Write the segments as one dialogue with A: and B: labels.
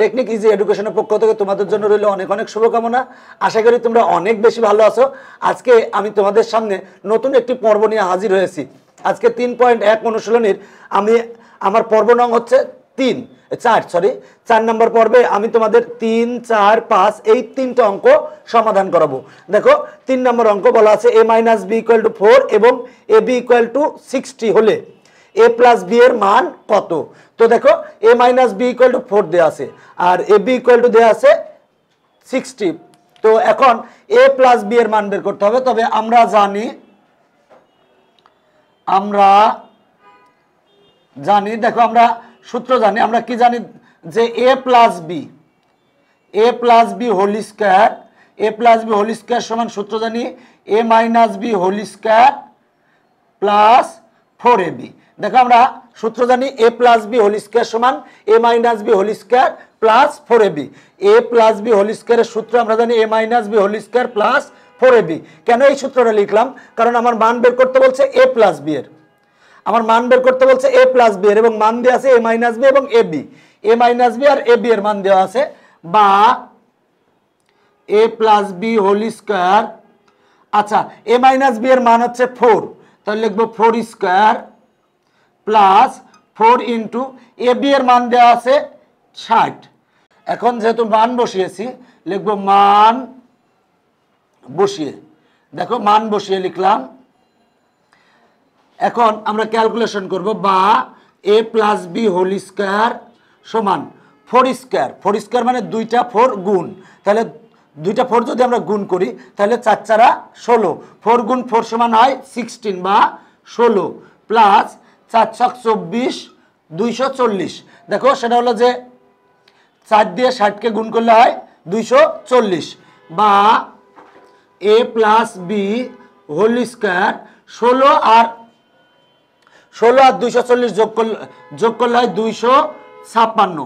A: technique easy এডুকেশনের পক্ষ থেকে তোমাদের জন্য রইল অনেক অনেক শুভকামনা আশা করি তোমরা অনেক বেশি ভালো আছো আজকে আমি তোমাদের সামনে নতুন একটি পর্ব নিয়ে হাজির হয়েছি আজকে তিন পয়েন্ট এক অনুশীলনীর আমি আমার পর্ব নং হচ্ছে তিন চার সরি চার নম্বর পর্বে আমি তোমাদের তিন চার পাঁচ এই তিনটা অঙ্ক সমাধান করাবো দেখো তিন নম্বর অঙ্ক বলা আছে A minus B equal to four এবং A B equal to sixty হলে এ প্লাস বি এর মান কত তো দেখো A minus B equal to four দেওয়া আছে আর এ বি ইকুয়াল টু দেওয়া আছে সিক্সটি তো এখন এ প্লাস বি এর মান বের করতে হবে তবে আমরা জানি আমরা জানি দেখো আমরা সূত্র জানি আমরা কি জানি যে A plus B A plus B whole square A plus B whole square সমান সূত্র জানি A minus B whole square plus four A B দেখো আমরা সূত্র জানি A plus B whole square সমান A minus B whole square plus four A B A plus B whole স্কোয়ারের সূত্র আমরা জানি A minus B whole square plus four A B কেন এই সূত্রটা লিখলাম কারণ আমার মান বের করতে বলছে এ প্লাস বি এর আমার মান বের করতে বলছে এ প্লাস বি এর এবং মান দেওয়া আছে এ মাইনাস বি এবং A B A minus B আর এ বি এর মান দেওয়া আছে বা A plus B whole square আচ্ছা এ মাইনাস বি এর মান হচ্ছে ফোর তাহলে লিখবো four square plus four into A B এর মান দেওয়া আছে ষাট এখন যেহেতু মান বসিয়েছি লিখব মান বসিয়ে দেখো মান বসিয়ে লিখলাম এখন আমরা ক্যালকুলেশন করব বা A plus B whole square সমান ফোর স্কোয়ার ফোর স্কোয়ার মানে দুইটা ফোর গুণ তাহলে দুইটা ফোর যদি আমরা গুণ করি তাহলে চার চারা ষোলো ফোর গুণ ফোর সমান হয় সিক্সটিন বা ষোলো প্লাস চার ছক চব্বিশ দুইশো চল্লিশ দেখো সেটা হলো যে চার দিয়ে ষাটকে গুণ করলে হয় দুইশো চল্লিশ বা A plus B whole square ষোলো আর ষোলো আর দুইশো চল্লিশ যোগ করলে যোগ করলে হয় দুইশো ছাপ্পান্ন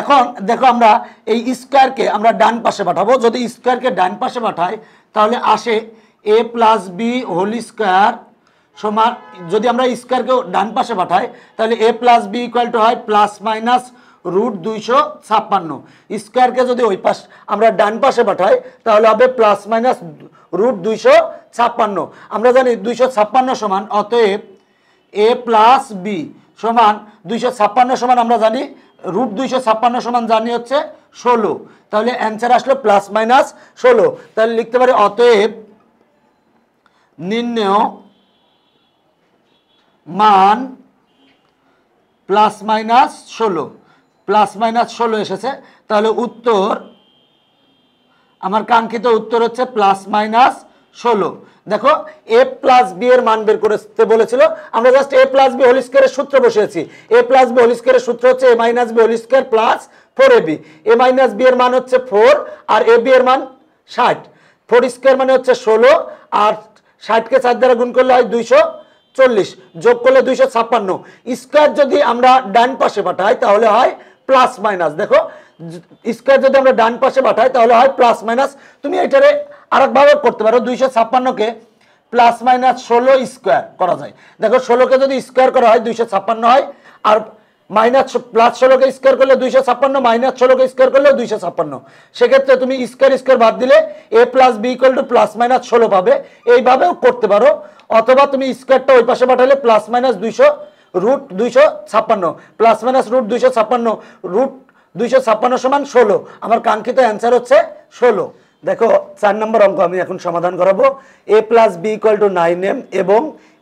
A: এখন দেখো আমরা এই স্কোয়ারকে আমরা ডান পাশে পাঠাবো যদি স্কোয়ারকে ডান পাশে পাঠাই তাহলে আসে A plus B whole square সমান যদি আমরা স্কোয়ারকে ডান পাশে পাঠাই তাহলে A plus B equal to হয় প্লাস মাইনাস রুট দুইশো ছাপ্পান্ন স্কোয়ারকে যদি ওই পাশ আমরা ডান পাশে পাঠাই তাহলে হবে প্লাস মাইনাস রুট দুইশো ছাপ্পান্ন আমরা জানি দুইশো ছাপ্পান্ন সমান অতএব এ প্লাস বি সমান দুইশো ছাপ্পান্ন সমান আমরা জানি রুট দুইশো ছাপ্পান্ন সমান জানি হচ্ছে ষোলো তাহলে অ্যান্সার আসলো প্লাস মাইনাস ষোলো তাহলে লিখতে পারি অতএব নির্ণয় মান প্লাস মাইনাস ষোলো প্লাস মাইনাস ষোলো এসেছে তাহলে উত্তর আমার কাঙ্ক্ষিত উত্তর হচ্ছে প্লাস মাইনাস ষোলো দেখো এ প্লাস বি এর মান বের করতে বলেছিল আমরা just A plus B whole স্কোয়ারের সূত্র বসিয়েছি এ প্লাস বি হোল স্কোয়ারের সূত্র হচ্ছে A minus B whole square plus four A B A minus B এর মান হচ্ছে ফোর আর এ বি এর মান ষাট ফোর স্কোয়ার মানে হচ্ছে ষোলো আর ষাটকে চার দ্বারা গুণ করলে হয় দুইশো চল্লিশ যোগ করলে দুইশো ছাপ্পান্ন স্কোয়ার যদি আমরা ডান পাশে পাঠাই তাহলে হয় প্লাস মাইনাস দেখো স্কোয়ার যদি আমরা ডান পাশে পাঠাই তাহলে হয় প্লাস মাইনাস তুমি এটারে আরেকভাবে করতে পারো দুইশো ছাপ্পান্নকে প্লাস মাইনাস ষোলো স্কোয়ার করা যায় দেখো ষোলোকে যদি স্কোয়ার করা হয় দুইশো ছাপ্পান্ন হয় আর মাইনাস প্লাস ষোলোকে স্কোয়ার করলে দুইশো ছাপ্পান্ন মাইনাস ষোলোকে স্কোয়ার করলে দুইশো ছাপ্পান্ন সেক্ষেত্রে তুমি স্কোয়ার স্কোয়ার বাদ দিলে A plus B equal to plus minus ষোলো পাবে এইভাবেও করতে পারো অথবা তুমি স্কোয়ারটা ওই পাশে পাঠালে প্লাস মাইনাস দুইশো রুট দুইশো ছাপ্পান্ন প্লাস মাইনাস রুট দুইশো ছাপ্পান্ন রুট দুইশো ছাপ্পান্ন সমান ষোলো আমার কাঙ্ক্ষিত অ্যান্সার হচ্ছে ষোলো দেখো চার নম্বর অঙ্ক আমি এখন সমাধান করাবো A plus B equal to nine M এবং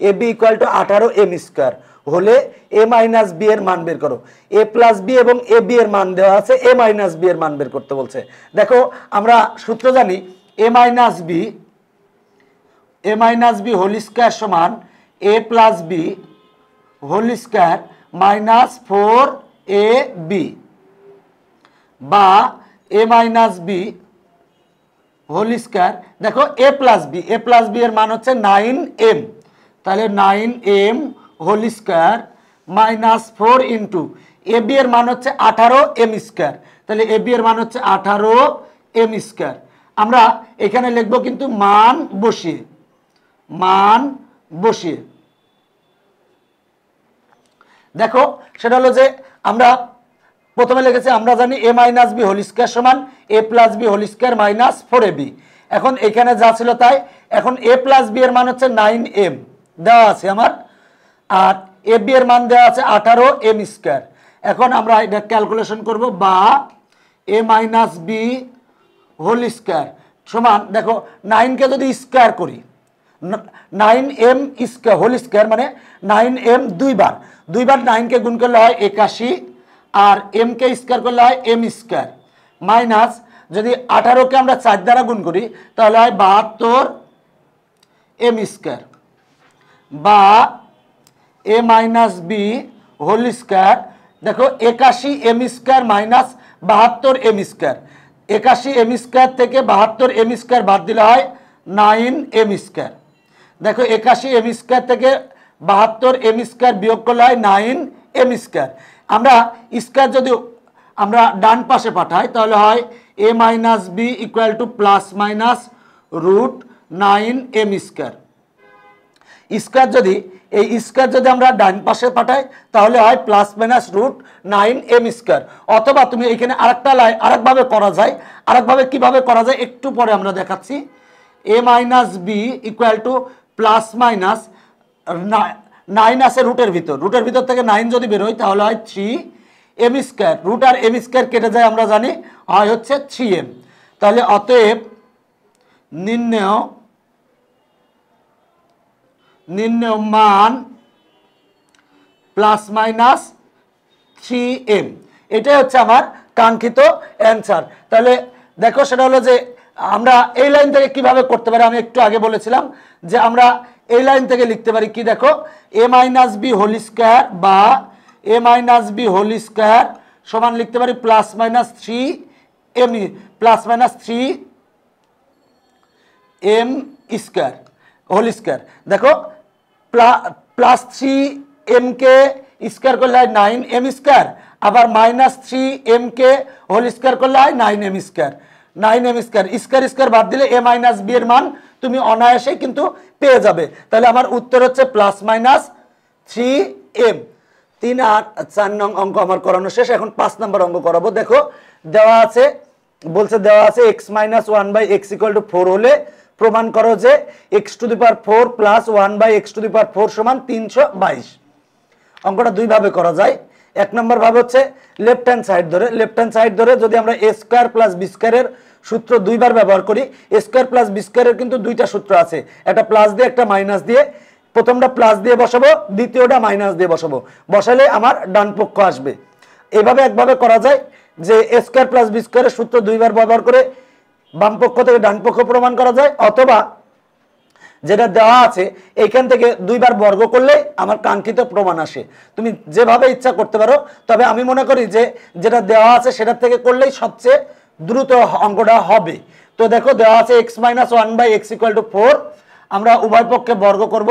A: এ বি ইকুয়াল টু আঠারো এম স্কোয়ার হলে এ মাইনাস বি এর মান বের করো এ প্লাস বি এবং এ বি এর মান দেওয়া আছে এ মাইনাস বি এর মান বের করতে বলছে দেখো আমরা সূত্র জানি A minus B A minus B whole square সমান A plus B whole square minus four A B বা A minus B whole square দেখো A plus B A plus B এর মান হচ্ছে নাইন এম তাহলে nine M whole square minus four into A B এর মান হচ্ছে আঠারো এম স্কোয়ার তাহলে এ বি এর মান হচ্ছে আঠারো এম স্কোয়ার আমরা এখানে লিখব কিন্তু মান বসিয়ে মান বসিয়ে দেখো সেটা হলো যে আমরা প্রথমে লিখেছি আমরা জানি A minus B whole square সমান A plus B whole square minus four A B এখন এখানে যা ছিল তাই এখন এ প্লাস বি এর মান হচ্ছে নাইন এম দেওয়া আছে আমার আর এ বি এর মান দেওয়া আছে আঠারো এম স্কোয়ার এখন আমরা এটা ক্যালকুলেশন করব বা A minus B whole square সমান দেখো নাইনকে যদি স্কোয়ার করি nine M square whole square মানে নাইন এম দুইবার দুইবার নাইনকে গুণ করলে হয় একাশি আর এমকে স্কোয়ার করলে হয় এম স্কোয়ার মাইনাস যদি আঠারোকে আমরা চার দ্বারা গুণ করি তাহলে হয় বাহাত্তর এম স্কোয়ার বা A minus B whole square দেখো একাশি এম স্কোয়ার মাইনাস বাহাত্তর এম স্কোয়ার একাশি এম স্কোয়ার থেকে বাহাত্তর এম স্কোয়ার বাদ দিলে হয় নাইন এম স্কোয়ার দেখো একাশি এম স্কোয়ার থেকে বাহাত্তর এম স্কোয়ার বিয়োগ করলে হয় নাইন এম স্কোয়ার আমরা স্কোয়ার যদি আমরা ডান পাশে পাঠাই তাহলে হয় A minus B equal to plus minus root nine M square square যদি এই স্কোয়ার যদি আমরা ডান পাশে পাঠাই তাহলে হয় plus minus root nine M square অথবা তুমি এখানে আরেকটা লাই আরেকভাবে করা যায় আরেকভাবে কিভাবে করা যায় একটু পরে আমরা দেখাচ্ছি A minus B equal to plus minus nine আসে রুটের ভিতর রুটের ভিতর থেকে নাইন যদি বেরোয় তাহলে হয় থ্রি এম স্কোয়ার রুট আর এম স্কোয়ার কেটে যায় আমরা জানি হয় হচ্ছে থ্রি এম তাহলে অতএব নির্ণয় নিম্নমান মান প্লাস মাইনাস থ্রি এম এটাই হচ্ছে আমার কাঙ্ক্ষিত অ্যান্সার তাহলে দেখো সেটা হলো যে আমরা এই লাইন থেকে কিভাবে করতে পারি আমি একটু আগে বলেছিলাম যে আমরা এই লাইন থেকে লিখতে পারি কি দেখো A minus B whole square বা A minus B whole square সমান লিখতে পারি plus minus three M plus minus three M square whole square দেখো প্লাস থ্রি এম কে স্কোয়ার করলে হয় নাইন এম স্কোয়ার আবার মাইনাস থ্রি এমকে হোল স্কোয়ার করলে হয় nine M square nine M square square square বাদ দিলে এ মাইনাস বি এর মান তুমি অনায়াসে কিন্তু পেয়ে যাবে তাহলে আমার উত্তর হচ্ছে প্লাস মাইনাস থ্রি এম তিন আর চার নং অঙ্ক আমার করানো শেষ এখন পাঁচ নম্বর অঙ্ক করাবো দেখো দেওয়া আছে বলছে দেওয়া আছে X minus one by X equal to four হলে প্রমাণ করো যে X to the power four plus one by X to the power four সমান তিনশো বাইশ অঙ্কটা দুইভাবে করা যায় এক নম্বর ভাবে হচ্ছে লেফট হ্যান্ড সাইড ধরে লেফট হ্যান্ড সাইড ধরে যদি আমরা এ স্কোয়ার প্লাস বি স্কোয়ারের সূত্র দুইবার ব্যবহার করি এ স্কোয়ার প্লাস বি স্কোয়ারের কিন্তু দুইটা সূত্র আছে একটা প্লাস দিয়ে একটা মাইনাস দিয়ে প্রথমটা প্লাস দিয়ে বসাবো দ্বিতীয়টা মাইনাস দিয়ে বসাবো বসালে আমার ডান পক্ষ আসবে এভাবে একভাবে করা যায় যে এ স্কোয়ার প্লাস বি স্কোয়ারের সূত্র দুইবার ব্যবহার করে বাম পক্ষ থেকে ডানপক্ষ প্রমাণ করা যায় অথবা যেটা দেওয়া আছে এখান থেকে দুইবার বর্গ করলে আমার কাঙ্ক্ষিত প্রমাণ আসে তুমি যেভাবে ইচ্ছা করতে পারো তবে আমি মনে করি যে যেটা দেওয়া আছে সেটার থেকে করলেই সবচেয়ে দ্রুত অঙ্কটা হবে তো দেখো দেওয়া আছে X minus one by X equal to four আমরা উভয় পক্ষে বর্গ করব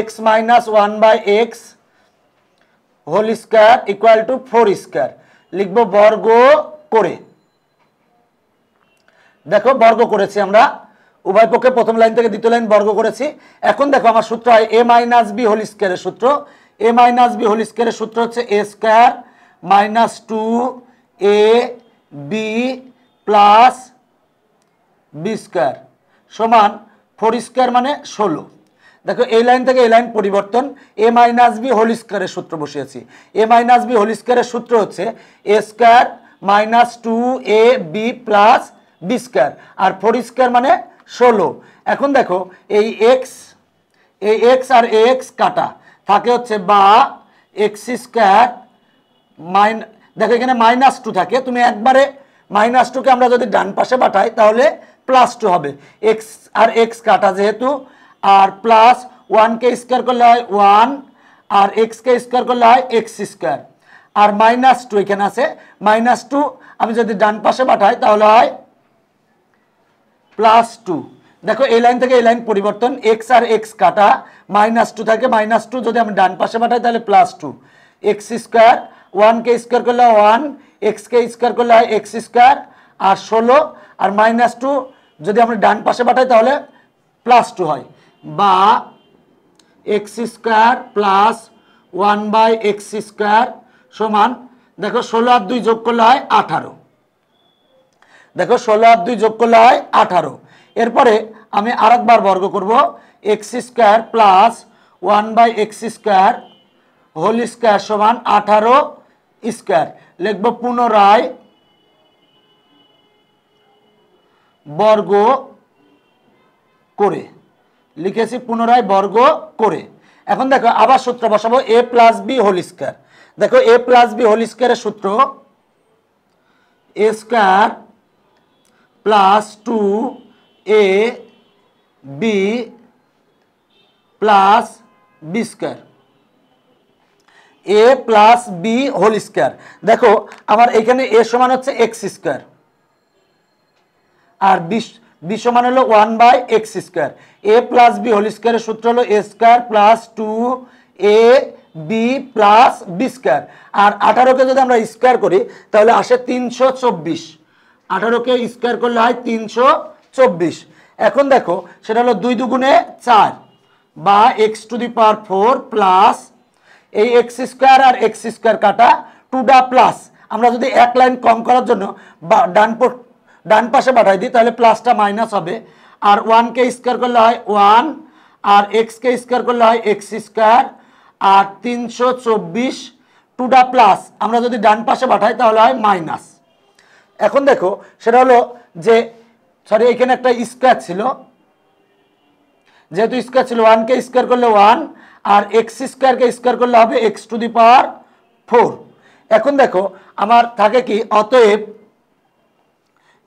A: X minus one by X whole square equal to four square লিখবো বর্গ করে দেখো বর্গ করেছি আমরা উভয় পক্ষে প্রথম লাইন থেকে দ্বিতীয় লাইন বর্গ করেছি এখন দেখো আমার সূত্র হয় এ মাইনাস বি হোল স্কোয়ারের সূত্র এ মাইনাস বি হোল স্কোয়ারের সূত্র হচ্ছে A square minus two A B plus B square সমান ফোর স্কোয়ার মানে ষোলো দেখো এই লাইন থেকে এই লাইন পরিবর্তন এ মাইনাস বি হোল স্কোয়ারের সূত্র বসিয়েছি এ মাইনাস বি হোল স্কোয়ারের সূত্র হচ্ছে A square minus two A B plus B square আর ফোর স্কোয়ার মানে ষোলো এখন দেখো এই এক্স এই এক্স আর এক্স কাটা থাকে হচ্ছে বা এক্স স্কোয়ার মাইন দেখো এখানে মাইনাস টু থাকে তুমি একবারে মাইনাস টুকে আমরা যদি ডান পাশে পাঠাই তাহলে প্লাস টু হবে এক্স আর এক্স কাটা যেহেতু আর প্লাস ওয়ানকে স্কোয়ার করলে হয় ওয়ান আর এক্সকে স্কোয়ার করলে হয় এক্স স্কোয়ার আর মাইনাস টু এখানে আছে মাইনাস টু আমি যদি ডান পাশে পাঠাই তাহলে হয় প্লাস টু দেখো এই লাইন থেকে এই লাইন পরিবর্তন এক্স আর এক্স কাটা মাইনাস টু থাকে মাইনাস টু যদি আমি ডান পাশে পাঠাই তাহলে প্লাস টু এক্স স্কোয়ার ওয়ানকে স্কোয়ার করলে ওয়ান এক্সকে স্কোয়ার করলে হয় এক্স স্কোয়ার আর ষোলো আর মাইনাস টু যদি আমরা ডান পাশে পাঠাই তাহলে প্লাস টু হয় বা X square plus one by X square সমান দেখো ষোলো আর দুই যোগ করলে হয় আঠারো দেখো ষোলো আর দুই যোগ করলে হয় আঠারো এরপরে আমি আর একবার বর্গ করব X square plus one by X square whole square সমান আঠারো স্কোয়ার লিখব পুনরায় বর্গ করে লিখেছি পুনরায় বর্গ করে এখন দেখো আবার সূত্র বসাবো A plus B whole square দেখো এ প্লাস বি হোল স্কোয়ারের সূত্র এ square plus two A B plus B square A plus B whole square দেখো আমার এখানে এ সমান হচ্ছে এক্স স্কোয়ার আর বিশ বি সমান হলো one by X square A plus B whole স্কোয়ারের সূত্র হলো A square plus two A B plus B square আর আঠারোকে যদি আমরা স্কোয়ার করি তাহলে আসে তিনশো চব্বিশ আঠারোকে স্কোয়ার করলে হয় তিনশো চব্বিশ এখন দেখো সেটা হলো দুই দুগুণে চার বা X to the power four plus এই এক্স স্কোয়ার আর এক্স স্কোয়ার কাটা টু ডা প্লাস আমরা যদি এক লাইন কম করার জন্য বা ডান ডান পাশে পাঠাই দিই তাহলে প্লাসটা মাইনাস হবে আর ওয়ানকে স্কোয়ার করলে হয় ওয়ান আর এক্সকে স্কোয়ার করলে হয় এক্স স্কোয়ার আর তিনশো চব্বিশ টু ডা প্লাস আমরা যদি ডান পাশে পাঠাই তাহলে হয় মাইনাস এখন দেখো সেটা হলো যে সরি এখানে একটা স্কোয়ার ছিল যেহেতু স্কোয়ার ছিল ওয়ানকে স্কোয়ার করলে ওয়ান আর এক্স স্কোয়ারকে স্কোয়ার করলে হবে X to the power four এখন দেখো আমার থাকে কি অতএব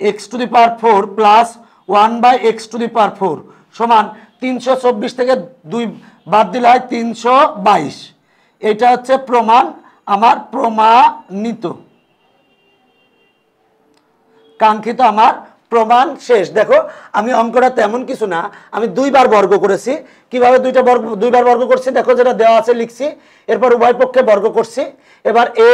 A: X to the power four plus one by X to the power four সমান তিনশো চব্বিশ থেকে দুই বাদ দিলে হয় তিনশো বাইশ এটা হচ্ছে প্রমাণ আমার প্রমাণিত কাঙ্ক্ষিত আমার প্রমাণ শেষ দেখো আমি অঙ্কটা তেমন কিছু না আমি দুইবার বর্গ করেছি কিভাবে দুইটা বর্গ দুইবার বর্গ করছি দেখো যেটা দেওয়া আছে লিখছি এরপর উভয় পক্ষে বর্গ করছি এবার এ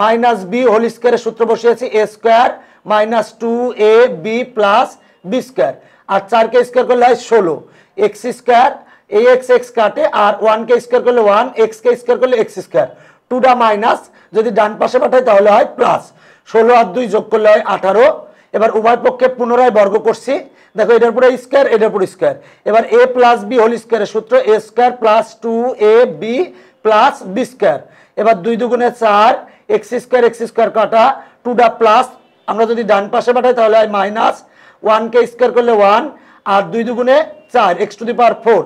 A: মাইনাস বি হোল স্কোয়ারের সূত্র বসিয়েছি a square minus two A B plus B square আর চারকে স্কোয়ার করলে হয় ষোলো এক্স স্কোয়ার এ এক্স এক্স কাটে আর ওয়ানকে স্কোয়ার করলে ওয়ান এক্সকে স্কোয়ার করলে এক্স স্কোয়ার টুটা মাইনাস যদি ডান পাশে পাঠাই তাহলে হয় প্লাস ষোলো আর দুই যোগ করলে হয় আঠারো এবার উভয় পক্ষে পুনরায় বর্গ করছি দেখো এটার উপরে স্কোয়ার এটার উপরে স্কোয়ার এবার এ প্লাস বি হোল স্কোয়ারের সূত্র এ square plus two A B plus B square এবার দুই দুগুণে চার এক্স স্কোয়ার এক্স স্কোয়ার কাটা টুটা প্লাস আমরা যদি ডান পাশে পাঠাই তাহলে হয় মাইনাস ওয়ানকে স্কোয়ার করলে ওয়ান আর দুই দুগুণে চার x to the power four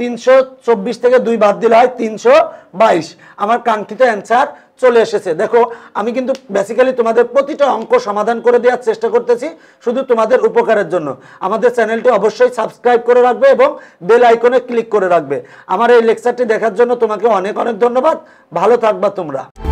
A: তিনশো চব্বিশ থেকে দুই বাদ দিলে হয় তিনশো বাইশ আমার কাঙ্ক্ষিত অ্যান্সার চলে এসেছে দেখো আমি কিন্তু বেসিক্যালি তোমাদের প্রতিটা অঙ্ক সমাধান করে দেওয়ার চেষ্টা করতেছি শুধু তোমাদের উপকারের জন্য আমাদের চ্যানেলটি অবশ্যই সাবস্ক্রাইব করে রাখবে এবং বেল আইকনে ক্লিক করে রাখবে আমার এই লেকচারটি দেখার জন্য তোমাকে অনেক অনেক ধন্যবাদ ভালো থাকবা তোমরা